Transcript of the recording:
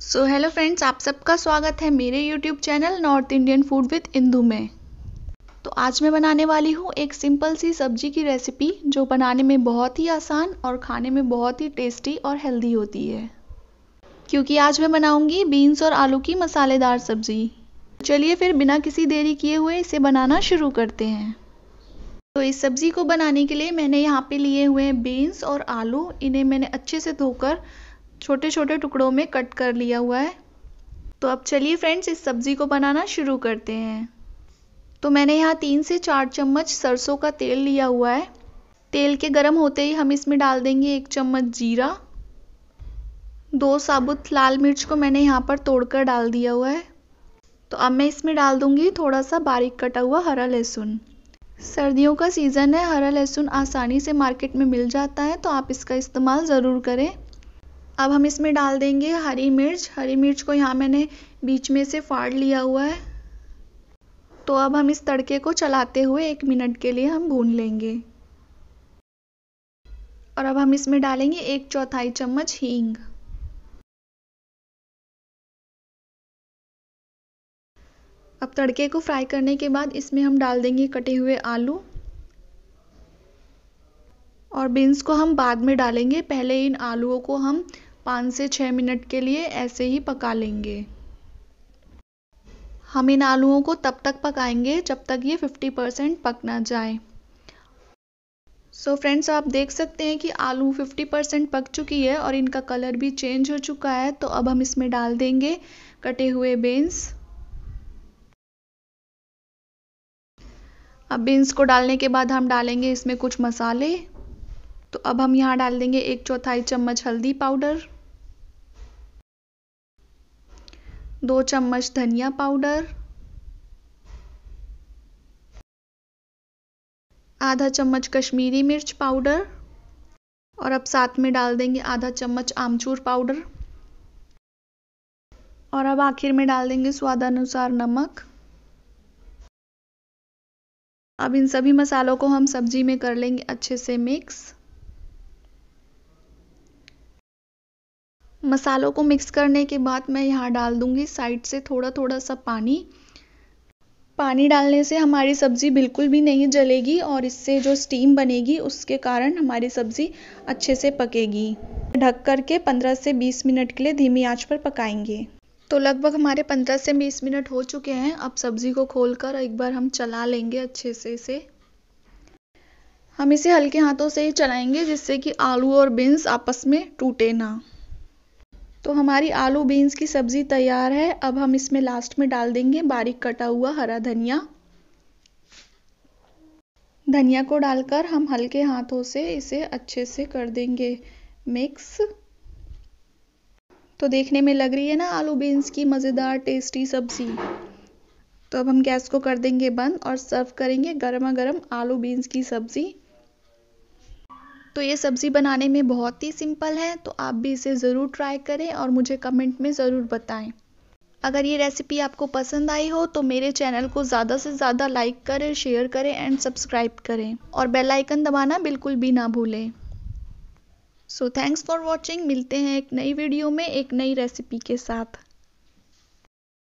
so hello friends आप सबका स्वागत है मेरे YouTube channel North Indian food with Indu में तो आज मैं बनाने वाली हूँ एक सिंपल सी सब्जी की रेसिपी जो बनाने में बहुत ही आसान और खाने में बहुत ही टेस्टी और हेल्दी होती है क्योंकि आज मैं बनाऊंगी बीन्स और आलू की मसालेदार सब्जी चलिए फिर बिना किसी देरी किए हुए इसे बनाना शुरू करते हैं तो इस सब्ज़ी को बनाने के लिए मैंने यहाँ पे लिए हुए हैं बीन्स और आलू इन्हें मैंने अच्छे से धोकर छोटे छोटे टुकड़ों में कट कर लिया हुआ है तो अब चलिए फ्रेंड्स इस सब्ज़ी को बनाना शुरू करते हैं तो मैंने यहाँ तीन से चार चम्मच सरसों का तेल लिया हुआ है तेल के गर्म होते ही हम इसमें डाल देंगे एक चम्मच जीरा दो साबुत लाल मिर्च को मैंने यहाँ पर तोड़कर डाल दिया हुआ है तो अब मैं इसमें डाल दूंगी थोड़ा सा बारीक कटा हुआ हरा लहसुन सर्दियों का सीज़न है हरा लहसुन आसानी से मार्केट में मिल जाता है तो आप इसका इस्तेमाल ज़रूर करें अब हम इसमें डाल देंगे हरी मिर्च हरी मिर्च को यहाँ मैंने बीच में से फाड़ लिया हुआ है तो अब हम इस तड़के को चलाते हुए एक मिनट के लिए हम भून लेंगे और अब हम इसमें डालेंगे एक चौथाई चम्मच हींग अब तड़के को फ्राई करने के बाद इसमें हम डाल देंगे कटे हुए आलू और बीन्स को हम बाद में डालेंगे पहले इन आलूओं को हम पाँच से छः मिनट के लिए ऐसे ही पका लेंगे हम इन आलूओं को तब तक पकाएंगे जब तक ये 50 परसेंट पक ना जाए सो so फ्रेंड्स आप देख सकते हैं कि आलू 50 परसेंट पक चुकी है और इनका कलर भी चेंज हो चुका है तो अब हम इसमें डाल देंगे कटे हुए बीन्स अब बीन्स को डालने के बाद हम डालेंगे इसमें कुछ मसाले तो अब हम यहाँ डाल देंगे एक चौथाई चम्मच हल्दी पाउडर दो चम्मच धनिया पाउडर आधा चम्मच कश्मीरी मिर्च पाउडर और अब साथ में डाल देंगे आधा चम्मच आमचूर पाउडर और अब आखिर में डाल देंगे स्वादानुसार नमक अब इन सभी मसालों को हम सब्जी में कर लेंगे अच्छे से मिक्स मसालों को मिक्स करने के बाद मैं यहाँ डाल दूँगी साइड से थोड़ा थोड़ा सा पानी पानी डालने से हमारी सब्ज़ी बिल्कुल भी नहीं जलेगी और इससे जो स्टीम बनेगी उसके कारण हमारी सब्ज़ी अच्छे से पकेगी ढक करके 15 से 20 मिनट के लिए धीमी आंच पर पकाएंगे तो लगभग हमारे 15 से 20 मिनट हो चुके हैं अब सब्ज़ी को खोलकर एक बार हम चला लेंगे अच्छे से इसे हम इसे हल्के हाथों से ही चलाएंगे जिससे कि आलू और बीन्स आपस में टूटे ना तो हमारी आलू बीन्स की सब्ज़ी तैयार है अब हम इसमें लास्ट में डाल देंगे बारीक कटा हुआ हरा धनिया धनिया को डालकर हम हल्के हाथों से इसे अच्छे से कर देंगे मिक्स तो देखने में लग रही है ना आलू बीन्स की मज़ेदार टेस्टी सब्ज़ी तो अब हम गैस को कर देंगे बंद और सर्व करेंगे गर्मा गर्म आलू बीन्स की सब्ज़ी तो ये सब्ज़ी बनाने में बहुत ही सिंपल है तो आप भी इसे ज़रूर ट्राई करें और मुझे कमेंट में ज़रूर बताएं अगर ये रेसिपी आपको पसंद आई हो तो मेरे चैनल को ज़्यादा से ज़्यादा लाइक करें शेयर करें एंड सब्सक्राइब करें और बेल आइकन दबाना बिल्कुल भी ना भूलें सो थैंक्स फॉर वॉचिंग मिलते हैं एक नई वीडियो में एक नई रेसिपी के साथ